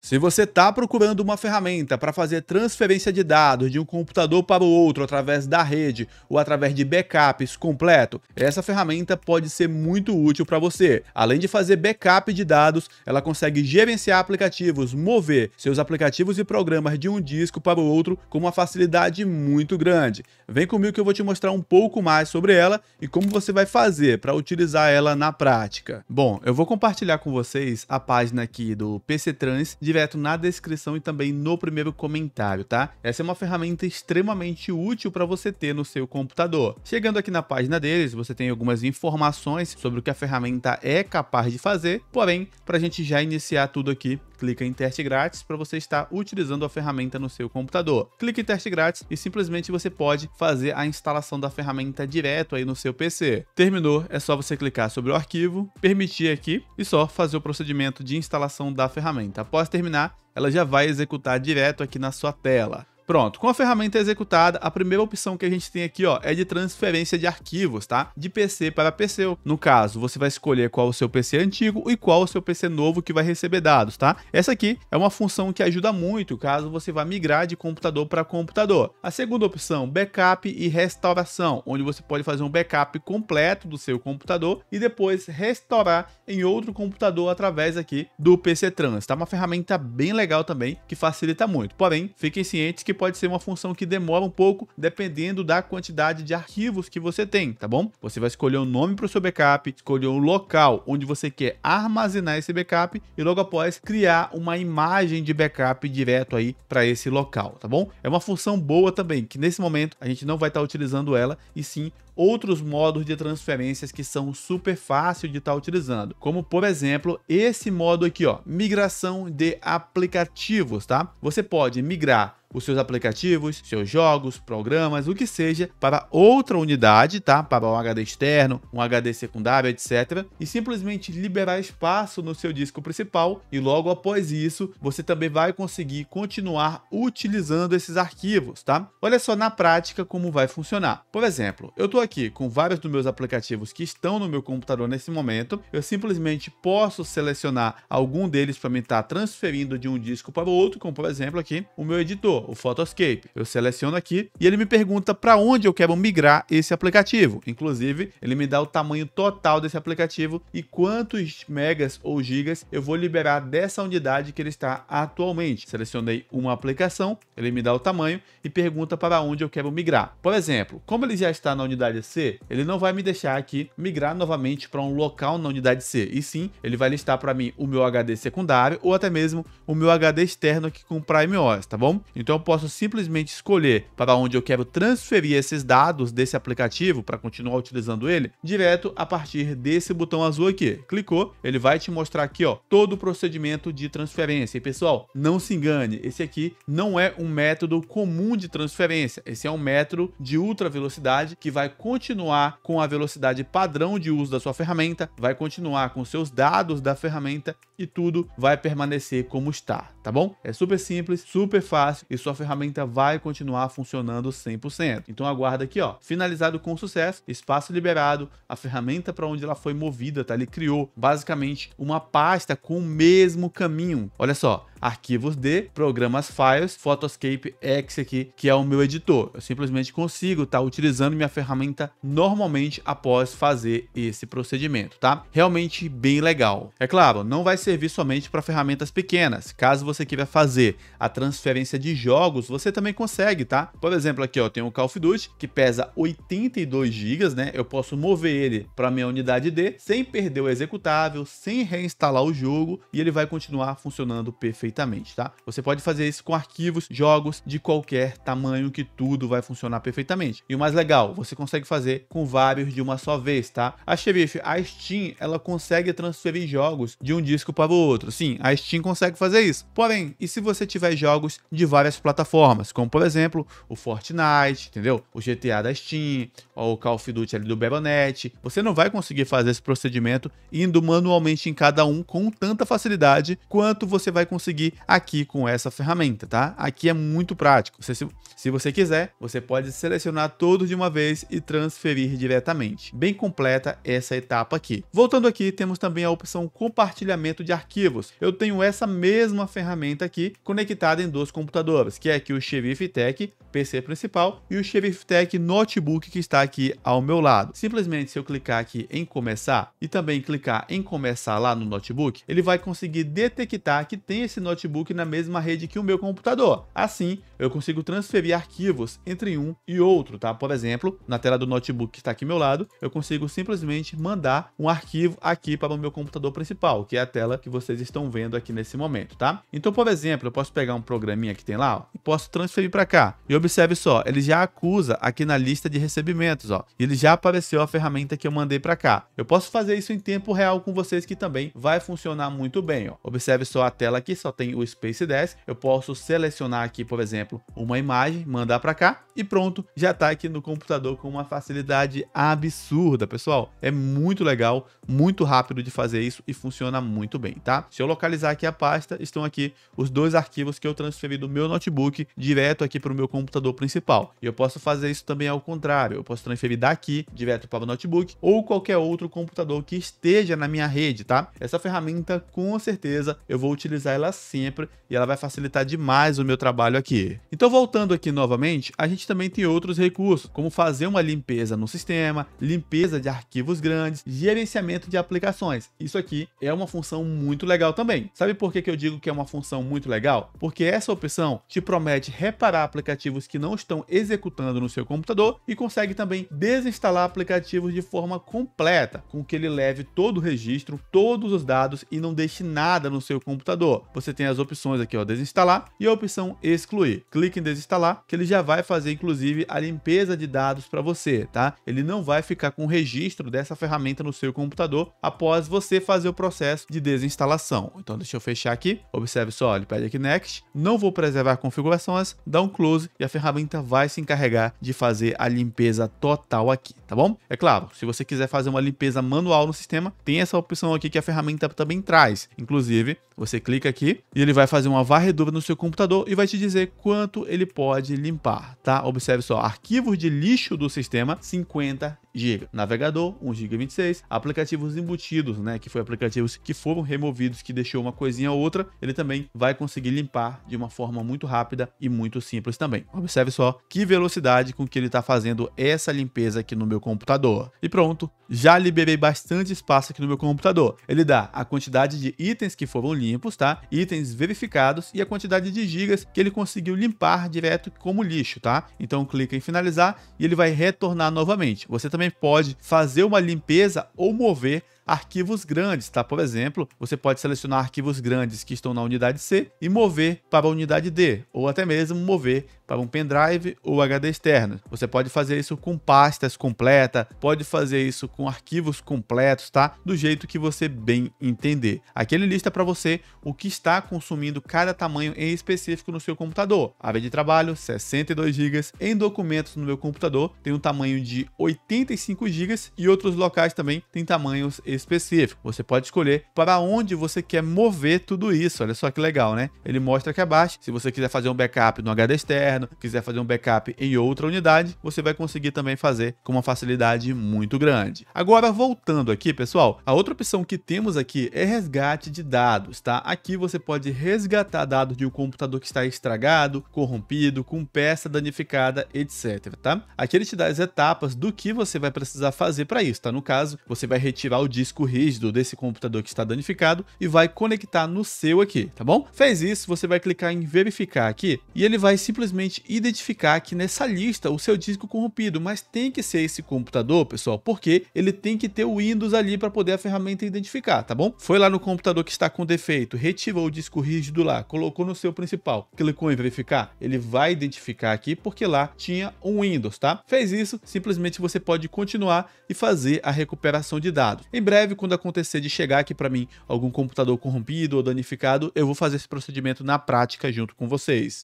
Se você está procurando uma ferramenta para fazer transferência de dados de um computador para o outro através da rede ou através de backups completo, essa ferramenta pode ser muito útil para você. Além de fazer backup de dados, ela consegue gerenciar aplicativos, mover seus aplicativos e programas de um disco para o outro com uma facilidade muito grande. Vem comigo que eu vou te mostrar um pouco mais sobre ela e como você vai fazer para utilizar ela na prática. Bom, eu vou compartilhar com vocês a página aqui do PC Trans direto na descrição e também no primeiro comentário, tá? Essa é uma ferramenta extremamente útil para você ter no seu computador. Chegando aqui na página deles, você tem algumas informações sobre o que a ferramenta é capaz de fazer, porém, para a gente já iniciar tudo aqui, clica em teste grátis para você estar utilizando a ferramenta no seu computador. Clique em teste grátis e simplesmente você pode fazer a instalação da ferramenta direto aí no seu PC. Terminou, é só você clicar sobre o arquivo, permitir aqui e só fazer o procedimento de instalação da ferramenta. Após terminar, ela já vai executar direto aqui na sua tela. Pronto, com a ferramenta executada, a primeira opção que a gente tem aqui ó, é de transferência de arquivos, tá? De PC para PC. No caso, você vai escolher qual o seu PC antigo e qual o seu PC novo que vai receber dados, tá? Essa aqui é uma função que ajuda muito caso você vá migrar de computador para computador. A segunda opção, backup e restauração, onde você pode fazer um backup completo do seu computador e depois restaurar em outro computador através aqui do PC Trans. Tá uma ferramenta bem legal também que facilita muito. Porém, fiquem cientes que pode ser uma função que demora um pouco, dependendo da quantidade de arquivos que você tem, tá bom? Você vai escolher o um nome para o seu backup, escolher o um local onde você quer armazenar esse backup e logo após criar uma imagem de backup direto aí para esse local, tá bom? É uma função boa também, que nesse momento a gente não vai estar tá utilizando ela e sim outros modos de transferências que são super fácil de estar tá utilizando, como por exemplo esse modo aqui, ó, migração de aplicativos, tá? Você pode migrar os seus aplicativos, seus jogos, programas, o que seja, para outra unidade, tá? Para um HD externo, um HD secundário, etc. E simplesmente liberar espaço no seu disco principal e logo após isso, você também vai conseguir continuar utilizando esses arquivos, tá? Olha só na prática como vai funcionar. Por exemplo, eu estou aqui com vários dos meus aplicativos que estão no meu computador nesse momento, eu simplesmente posso selecionar algum deles para me estar tá transferindo de um disco para o outro, como por exemplo aqui o meu editor o Photoscape. Eu seleciono aqui e ele me pergunta para onde eu quero migrar esse aplicativo. Inclusive, ele me dá o tamanho total desse aplicativo e quantos megas ou gigas eu vou liberar dessa unidade que ele está atualmente. Selecionei uma aplicação, ele me dá o tamanho e pergunta para onde eu quero migrar. Por exemplo, como ele já está na unidade C, ele não vai me deixar aqui migrar novamente para um local na unidade C, e sim, ele vai listar para mim o meu HD secundário ou até mesmo o meu HD externo aqui com Prime OS, tá bom? Então, então eu posso simplesmente escolher para onde eu quero transferir esses dados desse aplicativo para continuar utilizando ele, direto a partir desse botão azul aqui. Clicou, ele vai te mostrar aqui ó, todo o procedimento de transferência. E pessoal, não se engane, esse aqui não é um método comum de transferência. Esse é um método de ultra velocidade que vai continuar com a velocidade padrão de uso da sua ferramenta, vai continuar com seus dados da ferramenta e tudo vai permanecer como está, tá bom? É super simples, super fácil e sua ferramenta vai continuar funcionando 100%. Então aguarda aqui, ó, finalizado com sucesso, espaço liberado, a ferramenta para onde ela foi movida, tá? Ele criou basicamente uma pasta com o mesmo caminho. Olha só, arquivos de, programas files, Photoscape X aqui, que é o meu editor. Eu simplesmente consigo estar tá utilizando minha ferramenta normalmente após fazer esse procedimento, tá? Realmente bem legal. É claro, não vai servir somente para ferramentas pequenas. Caso você queira fazer a transferência de jogos, você também consegue, tá? Por exemplo, aqui ó, tem um Call of Duty que pesa 82 GB, né? Eu posso mover ele para minha unidade D sem perder o executável, sem reinstalar o jogo e ele vai continuar funcionando perfeitamente perfeitamente, tá? Você pode fazer isso com arquivos, jogos de qualquer tamanho que tudo vai funcionar perfeitamente. E o mais legal, você consegue fazer com vários de uma só vez, tá? A xerife, a Steam, ela consegue transferir jogos de um disco para o outro. Sim, a Steam consegue fazer isso. Porém, e se você tiver jogos de várias plataformas, como por exemplo, o Fortnite, entendeu? O GTA da Steam, o Call of Duty ali do Battle.net, você não vai conseguir fazer esse procedimento indo manualmente em cada um com tanta facilidade quanto você vai conseguir conseguir aqui com essa ferramenta, tá? Aqui é muito prático. Se, se você quiser, você pode selecionar todos de uma vez e transferir diretamente. Bem completa essa etapa aqui. Voltando aqui, temos também a opção compartilhamento de arquivos. Eu tenho essa mesma ferramenta aqui conectada em dois computadores, que é aqui o Xerife Tech PC principal e o Xerife Tech Notebook que está aqui ao meu lado. Simplesmente se eu clicar aqui em começar e também clicar em começar lá no notebook, ele vai conseguir detectar que tem esse notebook na mesma rede que o meu computador. Assim, eu consigo transferir arquivos entre um e outro, tá? Por exemplo, na tela do notebook que está aqui ao meu lado, eu consigo simplesmente mandar um arquivo aqui para o meu computador principal, que é a tela que vocês estão vendo aqui nesse momento, tá? Então, por exemplo, eu posso pegar um programinha que tem lá ó, e posso transferir para cá. E observe só, ele já acusa aqui na lista de recebimentos, ó. Ele já apareceu a ferramenta que eu mandei para cá. Eu posso fazer isso em tempo real com vocês que também vai funcionar muito bem, ó. Observe só a tela aqui, só tem o Space 10, eu posso selecionar aqui, por exemplo, uma imagem, mandar para cá e pronto, já está aqui no computador com uma facilidade absurda, pessoal. É muito legal, muito rápido de fazer isso e funciona muito bem, tá? Se eu localizar aqui a pasta, estão aqui os dois arquivos que eu transferi do meu notebook direto aqui para o meu computador principal. E eu posso fazer isso também ao contrário, eu posso transferir daqui direto para o notebook ou qualquer outro computador que esteja na minha rede, tá? Essa ferramenta, com certeza, eu vou utilizar ela sempre e ela vai facilitar demais o meu trabalho aqui. Então voltando aqui novamente, a gente também tem outros recursos, como fazer uma limpeza no sistema, limpeza de arquivos grandes, gerenciamento de aplicações. Isso aqui é uma função muito legal também. Sabe por que, que eu digo que é uma função muito legal? Porque essa opção te promete reparar aplicativos que não estão executando no seu computador e consegue também desinstalar aplicativos de forma completa, com que ele leve todo o registro, todos os dados e não deixe nada no seu computador. Você tem as opções aqui, ó, desinstalar e a opção excluir. Clique em desinstalar, que ele já vai fazer, inclusive, a limpeza de dados para você, tá? Ele não vai ficar com o registro dessa ferramenta no seu computador após você fazer o processo de desinstalação. Então, deixa eu fechar aqui. Observe só, ele pede aqui Next. Não vou preservar configurações, dá um close e a ferramenta vai se encarregar de fazer a limpeza total aqui tá bom? É claro, se você quiser fazer uma limpeza manual no sistema, tem essa opção aqui que a ferramenta também traz. Inclusive, você clica aqui e ele vai fazer uma varredura no seu computador e vai te dizer quanto ele pode limpar, tá? Observe só, arquivos de lixo do sistema, 50 GB. Navegador, 1 GB 26. Aplicativos embutidos, né? Que foi aplicativos que foram removidos, que deixou uma coisinha ou outra. Ele também vai conseguir limpar de uma forma muito rápida e muito simples também. Observe só que velocidade com que ele está fazendo essa limpeza aqui no meu meu computador. E pronto, já liberei bastante espaço aqui no meu computador. Ele dá a quantidade de itens que foram limpos, tá? Itens verificados e a quantidade de gigas que ele conseguiu limpar direto como lixo, tá? Então clica em finalizar e ele vai retornar novamente. Você também pode fazer uma limpeza ou mover arquivos grandes, tá? Por exemplo, você pode selecionar arquivos grandes que estão na unidade C e mover para a unidade D, ou até mesmo mover para um pendrive ou HD externo. Você pode fazer isso com pastas completa, pode fazer isso com arquivos completos, tá? Do jeito que você bem entender. Aqui ele lista para você o que está consumindo cada tamanho em específico no seu computador. Área de trabalho, 62 GB. Em documentos no meu computador, tem um tamanho de 85 GB e outros locais também tem tamanhos específico. Você pode escolher para onde você quer mover tudo isso. Olha só que legal, né? Ele mostra aqui abaixo. Se você quiser fazer um backup no HD externo, quiser fazer um backup em outra unidade, você vai conseguir também fazer com uma facilidade muito grande. Agora, voltando aqui, pessoal, a outra opção que temos aqui é resgate de dados, tá? Aqui você pode resgatar dados de um computador que está estragado, corrompido, com peça danificada, etc, tá? Aqui ele te dá as etapas do que você vai precisar fazer para isso, tá? No caso, você vai retirar o disco disco rígido desse computador que está danificado e vai conectar no seu aqui, tá bom? Fez isso, você vai clicar em verificar aqui e ele vai simplesmente identificar aqui nessa lista o seu disco corrompido, mas tem que ser esse computador, pessoal, porque ele tem que ter o Windows ali para poder a ferramenta identificar, tá bom? Foi lá no computador que está com defeito, retirou o disco rígido lá, colocou no seu principal, clicou em verificar, ele vai identificar aqui porque lá tinha um Windows, tá? Fez isso, simplesmente você pode continuar e fazer a recuperação de dados. Em breve breve, quando acontecer de chegar aqui para mim algum computador corrompido ou danificado, eu vou fazer esse procedimento na prática junto com vocês.